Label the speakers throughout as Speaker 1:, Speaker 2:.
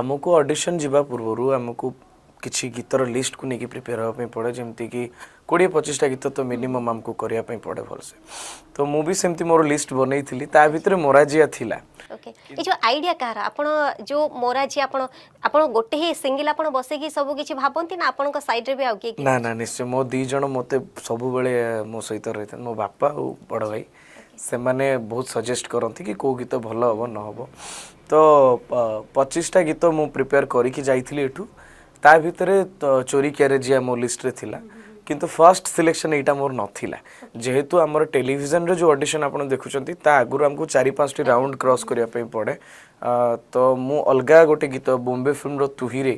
Speaker 1: ଆମକୁ ଅଡ଼ିସନ୍ ଯିବା ପୂର୍ବରୁ ଆମକୁ କିଛି ଗୀତର ଲିଷ୍ଟକୁ ନେଇକି ପ୍ରିପେୟାର ହେବା ପାଇଁ ପଡ଼େ ଯେମିତିକି କୋଡ଼ିଏ ପଚିଶଟା ଗୀତ ତ ମିନିମମ୍ ଆମକୁ କରିବା ପାଇଁ ପଡ଼େ ଭଲସେ ତ ମୁଁ ବି ସେମିତି ମୋର ଲିଷ୍ଟ ବନେଇଥିଲି ତା ଭିତରେ ମୋରାଜିଆ ଥିଲା
Speaker 2: ଓକେ ଏ ଯେଉଁ ଆଇଡ଼ିଆ କାହାର ଆପଣ ଯେଉଁ ମୋରାଜିଆ ଆପଣ ଆପଣ ଗୋଟେ ହିଁ ସିଙ୍ଗିଲ୍ ଆପଣ ବସିକି ସବୁ କିଛି ଭାବନ୍ତି ନା ଆପଣଙ୍କ ସାଇଡ଼୍ରେ ବି ଆଉ କିଏ ନା
Speaker 1: ନା ନିଶ୍ଚୟ ମୋ ଦୁଇ ଜଣ ମୋତେ ସବୁବେଳେ ମୋ ସହିତ ରହିଥାନ୍ତି ମୋ ବାପା ଆଉ ବଡ଼ ଭାଇ ସେମାନେ ବହୁତ ସଜେଷ୍ଟ କରନ୍ତି କି କେଉଁ ଗୀତ ଭଲ ହେବ ନ ହେବ ତ ପଚିଶଟା ଗୀତ ମୁଁ ପ୍ରିପେୟାର କରିକି ଯାଇଥିଲି ଏଠୁ ତା ଭିତରେ ଚୋରି କ୍ୟାରେଜିଆ ମୋ ଲିଷ୍ଟରେ ଥିଲା କିନ୍ତୁ ଫାର୍ଷ୍ଟ ସିଲେକ୍ସନ୍ ଏଇଟା ମୋର ନଥିଲା ଯେହେତୁ ଆମର ଟେଲିଭିଜନରେ ଯେଉଁ ଅଡ଼ିସନ୍ ଆପଣ ଦେଖୁଛନ୍ତି ତା ଆଗରୁ ଆମକୁ ଚାରି ପାଞ୍ଚଟି ରାଉଣ୍ଡ କ୍ରସ୍ କରିବା ପାଇଁ ପଡ଼େ ତ ମୁଁ ଅଲଗା ଗୋଟେ ଗୀତ ବମ୍ବେ ଫିଲ୍ମର ତୁହିରେ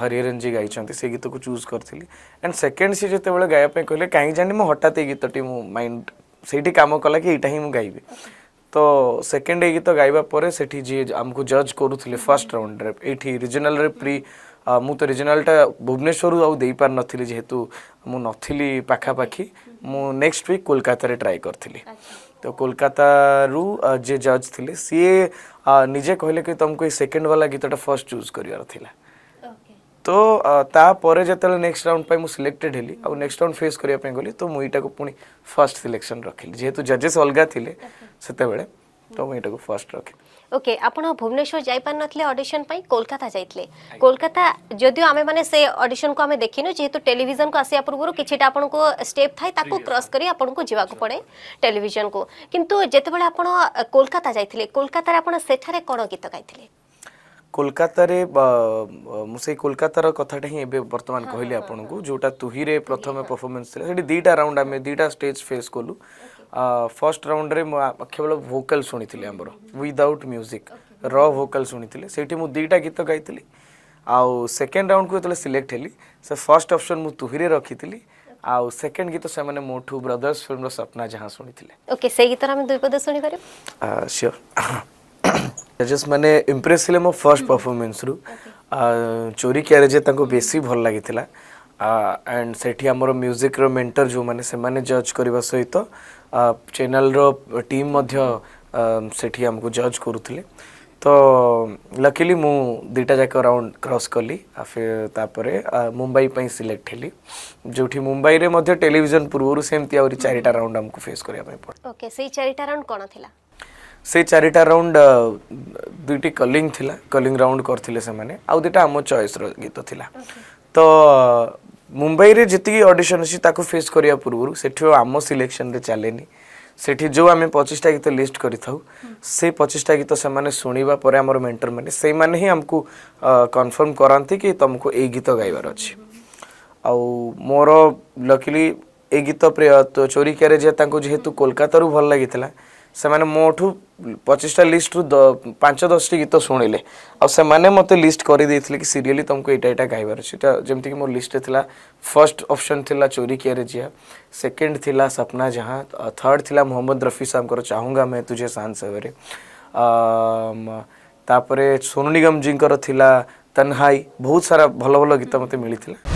Speaker 1: ହରିହରନଜୀ ଗାଇଛନ୍ତି ସେ ଗୀତକୁ ଚୁଜ୍ କରିଥିଲି ଆଣ୍ଡ ସେକେଣ୍ଡ ସେ ଯେତେବେଳେ ଗାଇବା ପାଇଁ କହିଲେ କାହିଁକି ଜାଣି ମୁଁ ହଠାତ୍ ଏଇ ଗୀତଟି ମୁଁ ମାଇଣ୍ଡ ସେଇଠି କାମ କଲା କି ଏଇଟା ହିଁ ମୁଁ ଗାଇବି তো ସେକେଣ୍ଡ ଏ ଗୀତ ଗାଇବା ପରେ ସେଠି ଯିଏ ଆମକୁ ଜଜ୍ କରୁଥିଲେ ଫାର୍ଷ୍ଟ ରାଉଣ୍ଡରେ ଏଇଠି ରିଜନାଲରେ ପ୍ରି ମୁଁ ତ ରିଜନାଲଟା ଭୁବନେଶ୍ୱରରୁ ଆଉ ଦେଇପାରିନଥିଲି ଯେହେତୁ ମୁଁ ନଥିଲି ପାଖାପାଖି ମୁଁ ନେକ୍ସଟ ୱିକ୍ କୋଲକାତାରେ ଟ୍ରାଏ କରିଥିଲି ତ କୋଲକାତାରୁ ଯିଏ ଜଜ୍ ଥିଲେ ସିଏ ନିଜେ କହିଲେ କି ତୁମକୁ ଏଇ ସେକେଣ୍ଡ ବାଲା ଗୀତଟା ଫାର୍ଷ୍ଟ ଚୁଜ୍ କରିବାର ଥିଲା तो तापर जो नेक्स्ट राउंड पर सिलेक्टेड हेली आ नेक्स्ट राउंड फेस करने गली तो मुझे पुणी फर्स्ट सिलेक्शन रखिली जेहेतु जजेस अलग थे से तो मुझे फर्स्ट रखिली
Speaker 2: ওকে আপন ভুবনেশ্বর যাই পার নথিলে অডিশন পাই কলকাতা যাইতলে কলকাতা যদিও আমি মানে সে অডিশন কো আমি দেখিনু যেহেতু টেলিভিশন কো আসিয়া পূর্বরু কিছিটা আপন কো স্টেপ থাই তাকো ক্রস করি আপন কো জিবা কো পড়ে টেলিভিশন কো কিন্তু যেতেবেলে আপন কলকাতা যাইতলে কলকাতার আপন সেঠারে কোন গীত গাইতলে
Speaker 1: କୋଲକାତାରେ ମୁଁ ସେଇ କୋଲକାତାର କଥାଟା ହିଁ ଏବେ ବର୍ତ୍ତମାନ କହିଲି ଆପଣଙ୍କୁ ଯେଉଁଟା ତୁହିରେ ପ୍ରଥମେ ପରଫର୍ମାନ୍ସ ଥିଲା ସେଠି ଦୁଇଟା ରାଉଣ୍ଡ ଆମେ ଦୁଇଟା ଷ୍ଟେଜ୍ ଫେସ୍ କଲୁ ଫର୍ଷ୍ଟ ରାଉଣ୍ଡରେ ମୁଁ କେବଳ ଭୋକାଲ୍ ଶୁଣିଥିଲି ଆମର ୱିଦାଉଟ୍ ମ୍ୟୁଜିକ୍ ର ଭୋକାଲ୍ ଶୁଣିଥିଲି ସେଇଠି ମୁଁ ଦୁଇଟା ଗୀତ ଗାଇଥିଲି ଆଉ ସେକେଣ୍ଡ ରାଉଣ୍ଡକୁ ଯେତେବେଳେ ସିଲେକ୍ଟ ହେଲି ସେ ଫର୍ଷ୍ଟ ଅପସନ୍ ମୁଁ ତୁହିରେ ରଖିଥିଲି ଆଉ ସେକେଣ୍ଡ ଗୀତ ସେମାନେ ମୋଠୁ ବ୍ରଦର୍ସ ଫିଲ୍ମର ସପ୍ନା ଯାହା ଶୁଣିଥିଲେ
Speaker 2: ଓକେ ସେଇ ଗୀତର ଆମେ ଦୁଇ ପଦ ଶୁଣିପାରିବୁ
Speaker 1: ସିଓର जस्ट मैंने इम्प्रेस ଥିଲେ ମୋ ଫର୍ଷ୍ଟ ପରଫର୍ମାନ୍ସରୁ ଚୋରି କ୍ୟାରେଜ୍ ତାଙ୍କୁ ବେଶୀ ଭଲ ଲାଗିଥିଲା ଆଣ୍ଡ ସେଠି ଆମର ମ୍ୟୁଜିକ୍ର ମେଣ୍ଟର ଯେଉଁମାନେ ସେମାନେ ଜଜ୍ କରିବା ସହିତ ଚ୍ୟାନେଲ୍ର ଟିମ୍ ମଧ୍ୟ ସେଠି ଆମକୁ ଜଜ୍ କରୁଥିଲେ ତ ଲକିଲି ମୁଁ ଦୁଇଟା ଯାକ ରାଉଣ୍ଡ କ୍ରସ୍ କଲି ତାପରେ ମୁମ୍ବାଇ ପାଇଁ ସିଲେକ୍ଟ ହେଲି ଯେଉଁଠି ମୁମ୍ବାଇରେ ମଧ୍ୟ ଟେଲିଭିଜନ ପୂର୍ବରୁ ସେମିତି ଆହୁରି ଚାରିଟା ରାଉଣ୍ଡ ଆମକୁ ଫେସ୍ କରିବା ପାଇଁ
Speaker 2: ପଡ଼ିଲା ଓକେ ସେଇ ଚାରିଟା ରାଉଣ୍ଡ କ'ଣ ଥିଲା
Speaker 1: সেই চারিটা ରାଉଣ୍ଡ ଦୁଇଟି କଲିଂ ଥିଲା କଲିଂ ରାଉଣ୍ଡ କରିଥିଲେ ସେମାନେ ଆଉ ଦୁଇଟା ଆମ ଚଏସ୍ର ଗୀତ ଥିଲା ତ ମୁମ୍ବାଇରେ ଯେତିକି ଅଡ଼ିସନ୍ ଅଛି ତାକୁ ଫେସ୍ କରିବା ପୂର୍ବରୁ ସେଠି ଆମ ସିଲେକ୍ସନ୍ରେ ଚାଲେନି ସେଠି ଯେଉଁ ଆମେ ପଚିଶଟା ଗୀତ ଲିଷ୍ଟ କରିଥାଉ ସେଇ ପଚିଶଟା ଗୀତ ସେମାନେ ଶୁଣିବା ପରେ ଆମର ମେଣ୍ଟରମାନେ ସେଇମାନେ ହିଁ ଆମକୁ କନଫର୍ମ କରାନ୍ତି କି ତୁମକୁ ଏଇ ଗୀତ ଗାଇବାର ଅଛି ଆଉ ମୋର ଲକିଲି ଏଇ ଗୀତ ପ୍ରିୟ ଚୋରିକାରେ ଯେ ତାଙ୍କୁ ଯେହେତୁ କୋଲକାତାରୁ ଭଲ ଲାଗିଥିଲା ସେମାନେ ମୋଠୁ ପଚିଶଟା ଲିଷ୍ଟରୁ ପାଞ୍ଚ ଦଶଟି ଗୀତ ଶୁଣିଲେ ଆଉ ସେମାନେ ମୋତେ ଲିଷ୍ଟ କରିଦେଇଥିଲେ କି ସିରିଏଲି ତୁମକୁ ଏଇଟା ଏଇଟା ଗାଇବାର ଅଛି ଏଇଟା ଯେମିତିକି ମୋ ଲିଷ୍ଟରେ ଥିଲା ଫର୍ଷ୍ଟ ଅପସନ୍ ଥିଲା ଚୋରି କିଆରେ ଜିଆ ସେକେଣ୍ଡ ଥିଲା ସପ୍ନା ଜହାଁ ଥର୍ଡ଼ ଥିଲା ମହମ୍ମଦ ରଫି ସାହଙ୍କର ଚାହୁଁଗା ମେ ତୁଝେ ସାନ ସେବରେ ତାପରେ ସୋନୁ ନିଗମ ଜୀଙ୍କର ଥିଲା ତନ୍ହାଇ ବହୁତ ସାରା ଭଲ ଭଲ ଗୀତ ମୋତେ ମିଳିଥିଲା